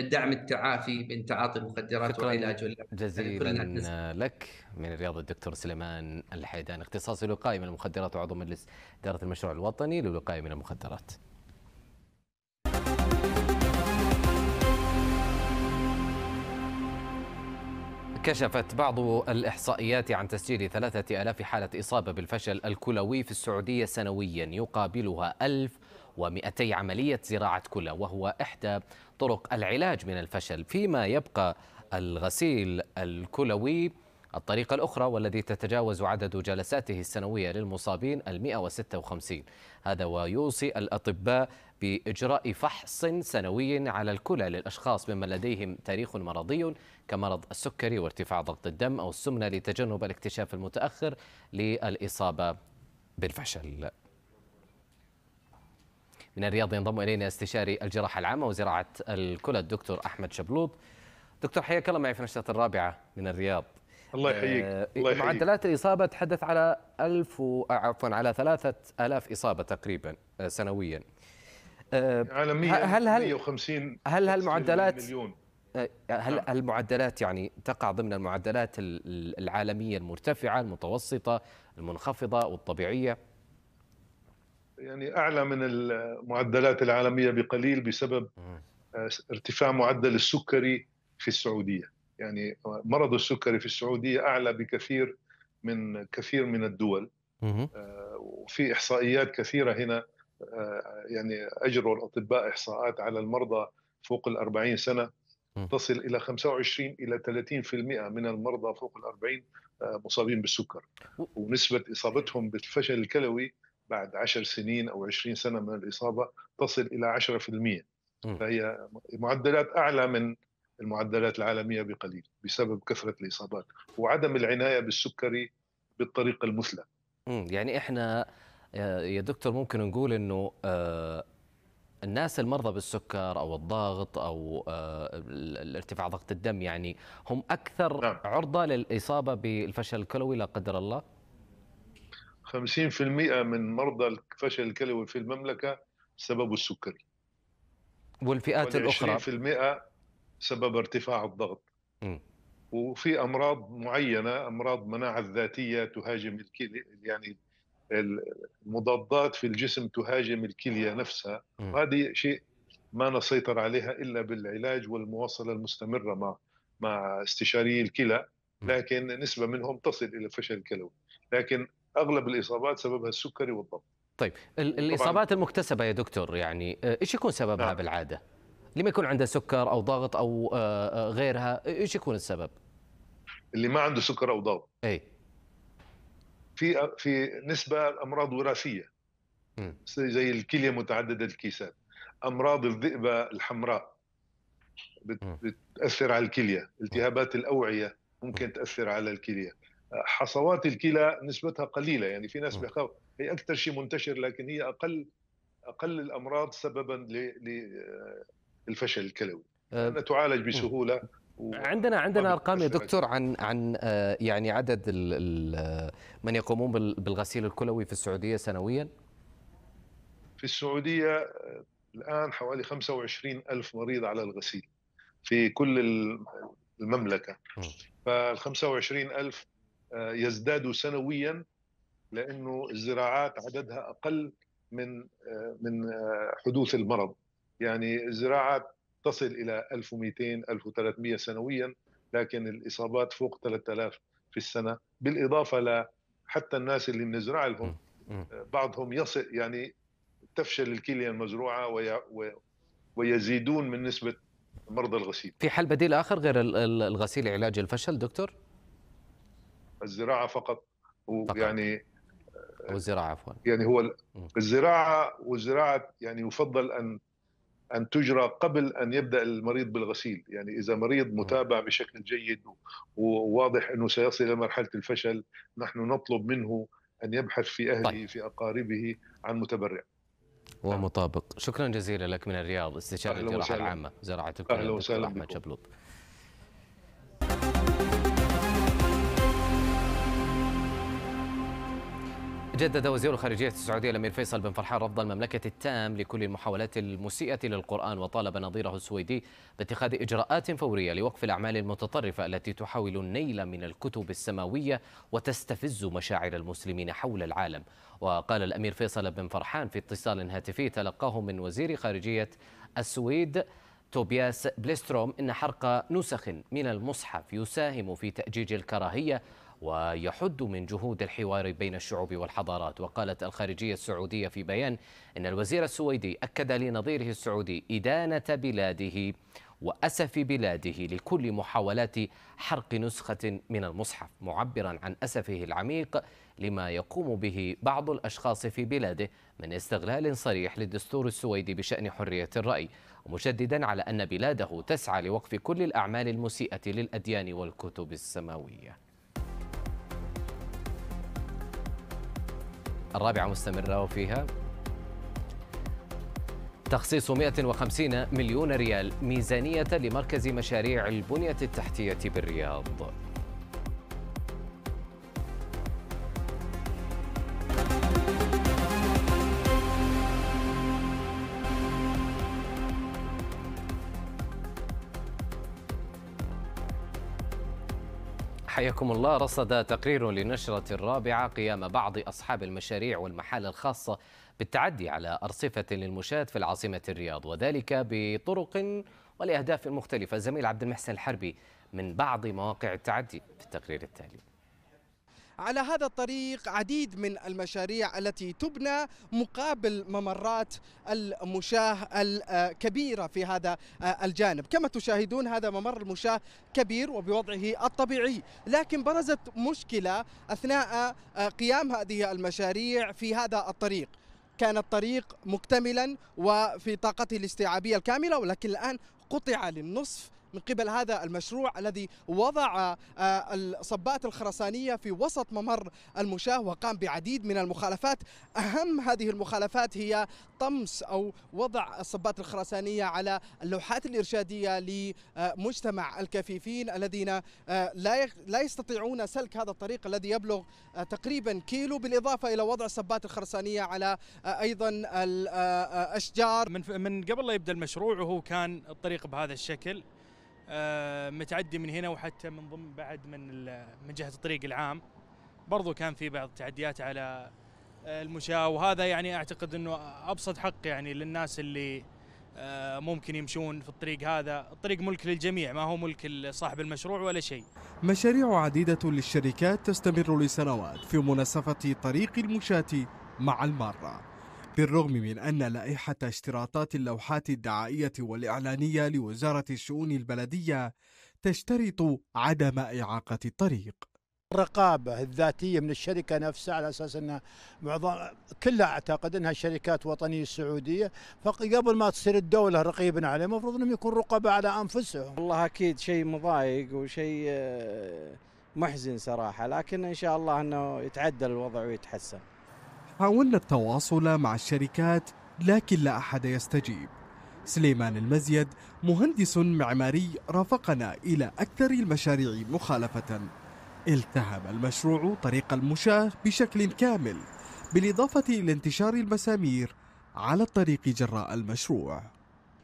دعم التعافي من تعاطي المخدرات والعلاج جزيلا لك من الرياض الدكتور سليمان الحيدان اختصاصي الوقايه من المخدرات وعضو مجلس اداره المشروع الوطني للوقايه من المخدرات كشفت بعض الإحصائيات عن تسجيل ثلاثة ألاف حالة إصابة بالفشل الكلوي في السعودية سنويا يقابلها ألف ومئتي عملية زراعة كلى وهو إحدى طرق العلاج من الفشل فيما يبقى الغسيل الكلوي الطريقة الأخرى والذي تتجاوز عدد جلساته السنوية للمصابين ال156 هذا ويوصي الأطباء بإجراء فحص سنوي على الكلى للأشخاص ممن لديهم تاريخ مرضي كمرض السكري وارتفاع ضغط الدم أو السمنة لتجنب الاكتشاف المتأخر للإصابة بالفشل من الرياض ينضم إلينا استشاري الجراحة العامة وزراعة الكلى الدكتور أحمد شبلوط دكتور حياك الله معي في نشرة الرابعة من الرياض الله يحييك آه، الله يحييك معدلات الاصابه تحدث على 1000 آه، عفوا على 3000 اصابه تقريبا آه، سنويا عالميا هل هل 150 هل هالمعدلات هل هل المعدلات نعم. يعني تقع ضمن المعدلات العالميه المرتفعه المتوسطه المنخفضه والطبيعيه يعني اعلى من المعدلات العالميه بقليل بسبب ارتفاع معدل السكري في السعوديه يعني مرض السكري في السعوديه اعلى بكثير من كثير من الدول آه، وفي احصائيات كثيره هنا آه، يعني اجروا الاطباء احصاءات على المرضى فوق ال 40 سنه تصل الى 25 الى 30% من المرضى فوق ال 40 آه، مصابين بالسكر ونسبه اصابتهم بالفشل الكلوي بعد 10 سنين او 20 سنه من الاصابه تصل الى 10% فهي معدلات اعلى من المعدلات العالمية بقليل بسبب كثرة الإصابات وعدم العناية بالسكري بالطريقة المثلى يعني إحنا يا دكتور ممكن نقول أنه آه، الناس المرضى بالسكر او الضغط او آه، ارتفاع ضغط الدم يعني هم اكثر نعم. عرضه للاصابه بالفشل الكلوي لا قدر الله 50% من مرضى الفشل الكلوي في المملكه سببه السكري والفئات الاخرى 20% سبب ارتفاع الضغط وفي امراض معينه امراض مناعه الذاتيه تهاجم الكلى يعني المضادات في الجسم تهاجم الكليه نفسها وهذه شيء ما نسيطر عليها الا بالعلاج والمواصله المستمره مع مع استشاري الكلى لكن نسبه منهم تصل الى فشل الكلوي لكن اغلب الاصابات سببها السكري والضغط طيب الاصابات المكتسبه يا دكتور يعني آه، ايش يكون سببها نعم. بالعاده اللي ما يكون عنده سكر او ضغط او آه، آه، غيرها ايش يكون السبب؟ اللي ما عنده سكر او ضغط اي في في نسبه امراض وراثيه م. زي الكليه متعدده الكيسات امراض الذئبه الحمراء بتاثر على الكليه التهابات الاوعيه ممكن تاثر على الكليه حصوات الكلى نسبتها قليله يعني في ناس بيخاف هي اكثر شيء منتشر لكن هي اقل اقل الامراض سببا آه، الفشل الكلوي أه تعالج بسهوله و... عندنا عندنا ارقام يا دكتور عن عن آه، يعني عدد الـ الـ آه، من يقومون بالغسيل الكلوي في السعوديه سنويا في السعوديه آه، الان حوالي 25 الف مريض على الغسيل في كل المملكه فال 25 الف يزداد سنويا لانه الزراعات عددها اقل من من حدوث المرض يعني الزراعه تصل الى 1200 1300 سنويا لكن الاصابات فوق 3000 في السنه بالاضافه ل حتى الناس اللي بنزرع لهم آه، بعضهم يصل يعني تفشل الكليه المزروعه وي ويزيدون من نسبه مرضى الغسيل في حل بديل اخر غير الغسيل علاج الفشل دكتور الزراعه فقط ويعني والزراعه عفوا يعني هو الزراعه والزراعه يعني يفضل ان ان تجرى قبل ان يبدا المريض بالغسيل، يعني اذا مريض متابع بشكل جيد وواضح انه سيصل الى مرحله الفشل، نحن نطلب منه ان يبحث في اهله طيب. في اقاربه عن متبرع. ومطابق، نعم. شكرا جزيلا لك من الرياض استشاري الجراحه العامه، زراعه الكلى أهلا وسهلا جدد وزير الخارجية السعودية الأمير فيصل بن فرحان رفض المملكة التام لكل المحاولات المسيئة للقرآن وطالب نظيره السويدي باتخاذ إجراءات فورية لوقف الأعمال المتطرفة التي تحاول النيل من الكتب السماوية وتستفز مشاعر المسلمين حول العالم وقال الأمير فيصل بن فرحان في اتصال هاتفي تلقاه من وزير خارجية السويد توبياس بليستروم إن حرق نسخ من المصحف يساهم في تأجيج الكراهية ويحد من جهود الحوار بين الشعوب والحضارات وقالت الخارجية السعودية في بيان أن الوزير السويدي أكد لنظيره السعودي إدانة بلاده وأسف بلاده لكل محاولات حرق نسخة من المصحف معبرا عن أسفه العميق لما يقوم به بعض الأشخاص في بلاده من استغلال صريح للدستور السويدي بشأن حرية الرأي مشددا على أن بلاده تسعى لوقف كل الأعمال المسيئة للأديان والكتب السماوية الرابعة مستمرة وفيها تخصيص 150 مليون ريال ميزانية لمركز مشاريع البنية التحتية بالرياض حياكم الله رصد تقرير لنشرة الرابعة قيام بعض أصحاب المشاريع والمحال الخاصة بالتعدي على أرصفة للمشاة في العاصمة الرياض وذلك بطرق ولأهداف مختلفة زميل عبد المحسن الحربي من بعض مواقع التعدي في التقرير التالي على هذا الطريق عديد من المشاريع التي تبنى مقابل ممرات المشاه الكبيرة في هذا آه، الجانب كما تشاهدون هذا ممر المشاه كبير وبوضعه الطبيعي لكن برزت مشكلة أثناء آه، قيام هذه المشاريع في هذا الطريق كان الطريق مكتملا وفي طاقته الاستيعابية الكاملة ولكن الآن قطع للنصف من قبل هذا المشروع الذي وضع آه، الصبات الخرسانية في وسط ممر المشاة وقام بعديد من المخالفات أهم هذه المخالفات هي طمس أو وضع الصبات الخرسانية على اللوحات الإرشادية لمجتمع الكفيفين الذين آه، لا يستطيعون سلك هذا الطريق الذي يبلغ آه، تقريبا كيلو بالإضافة إلى وضع الصبات الخرسانية على أيضا الأشجار من من قبل لا يبدأ المشروع وهو كان الطريق بهذا الشكل آه، متعدي من هنا وحتى من ضمن بعد من من جهه الطريق العام برضو كان في بعض التعديات على آه، المشاة وهذا يعني اعتقد انه ابسط حق يعني للناس اللي آه، ممكن يمشون في الطريق هذا الطريق ملك للجميع ما هو ملك صاحب المشروع ولا شيء مشاريع عديدة للشركات تستمر لسنوات في مناسفة طريق المشاة مع المارة بالرغم من أن لائحة اشتراطات اللوحات الدعائية والإعلانية لوزارة الشؤون البلدية تشترط عدم إعاقة الطريق الرقابة الذاتية من الشركة نفسها على أساس أن معظم كلها أعتقد أنها شركات وطنية سعودية فقبل ما تصير الدولة رقيبا عليهم المفروض أنهم يكون رقباء على أنفسهم والله أكيد شيء مضايق وشيء آه، محزن صراحة لكن إن شاء الله أنه يتعدل الوضع ويتحسن حاولنا التواصل مع الشركات لكن لا أحد يستجيب سليمان المزيد مهندس معماري رافقنا إلى أكثر المشاريع مخالفة التهم المشروع طريق المشاة بشكل كامل بالإضافة إلى انتشار المسامير على الطريق جراء المشروع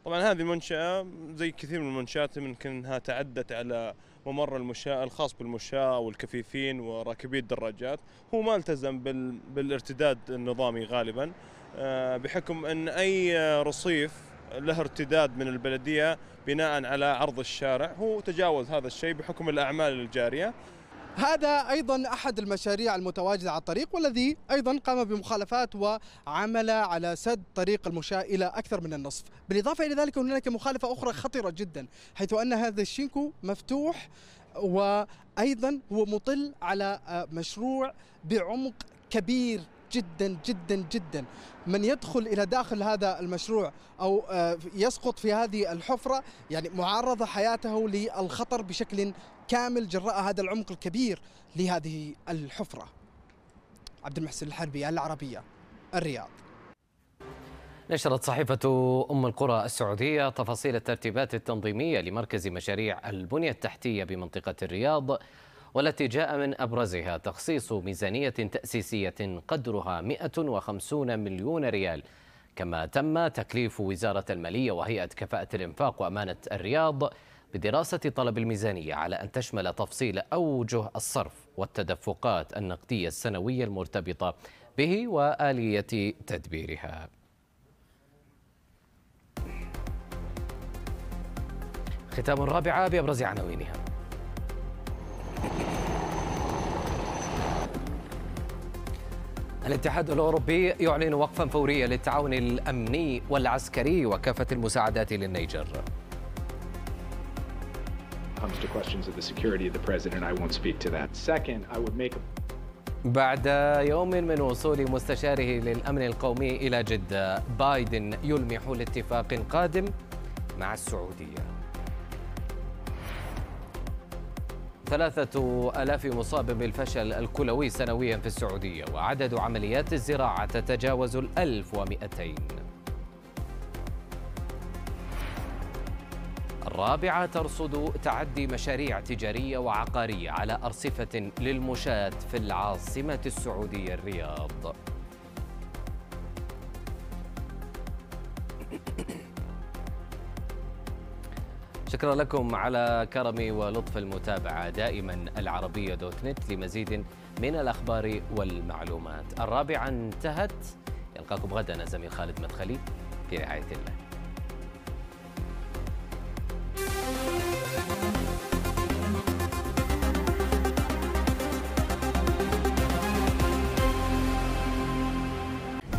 طبعا هذه منشأة زي كثير من المنشآت يمكن أنها تعدت على ممر المشاة الخاص بالمشاة والكفيفين وراكبي الدراجات هو ما التزم بال بالارتداد النظامي غالبا آه، بحكم ان اي رصيف له ارتداد من البلديه بناء على عرض الشارع هو تجاوز هذا الشيء بحكم الاعمال الجاريه هذا أيضا أحد المشاريع المتواجدة على الطريق والذي أيضا قام بمخالفات وعمل على سد طريق المشاة إلى أكثر من النصف بالإضافة إلى ذلك هناك مخالفة أخرى خطيره جدا حيث أن هذا الشينكو مفتوح وأيضا هو مطل على مشروع بعمق كبير جدا جدا جدا من يدخل الى داخل هذا المشروع او آه، يسقط في هذه الحفره يعني معرضه حياته للخطر بشكل كامل جراء هذا العمق الكبير لهذه الحفره. عبد المحسن الحربي العربيه الرياض. نشرت صحيفة أم القرى السعودية تفاصيل الترتيبات التنظيمية لمركز مشاريع البنية التحتية بمنطقة الرياض والتي جاء من أبرزها تخصيص ميزانية تأسيسية قدرها 150 مليون ريال كما تم تكليف وزارة المالية وهيئة كفاءة الإنفاق وأمانة الرياض بدراسة طلب الميزانية على أن تشمل تفصيل أوجه الصرف والتدفقات النقدية السنوية المرتبطة به وآلية تدبيرها ختام الرابعة بأبرز عناوينها الاتحاد الأوروبي يعلن وقفا فوريا للتعاون الأمني والعسكري وكافة المساعدات للنيجر بعد يوم من وصول مستشاره للأمن القومي إلى جدة بايدن يلمح لاتفاق قادم مع السعودية ثلاثة ألاف مصاب بالفشل الكلوي سنويا في السعودية وعدد عمليات الزراعة تتجاوز الألف ومئتين الرابعة ترصد تعدي مشاريع تجارية وعقارية على أرصفة للمشاة في العاصمة السعودية الرياض شكرا لكم على كرم ولطف المتابعة دائما العربية دوت نت لمزيد من الأخبار والمعلومات الرابعة انتهت يلقاكم غدا زميل خالد مدخلي في رعاية الله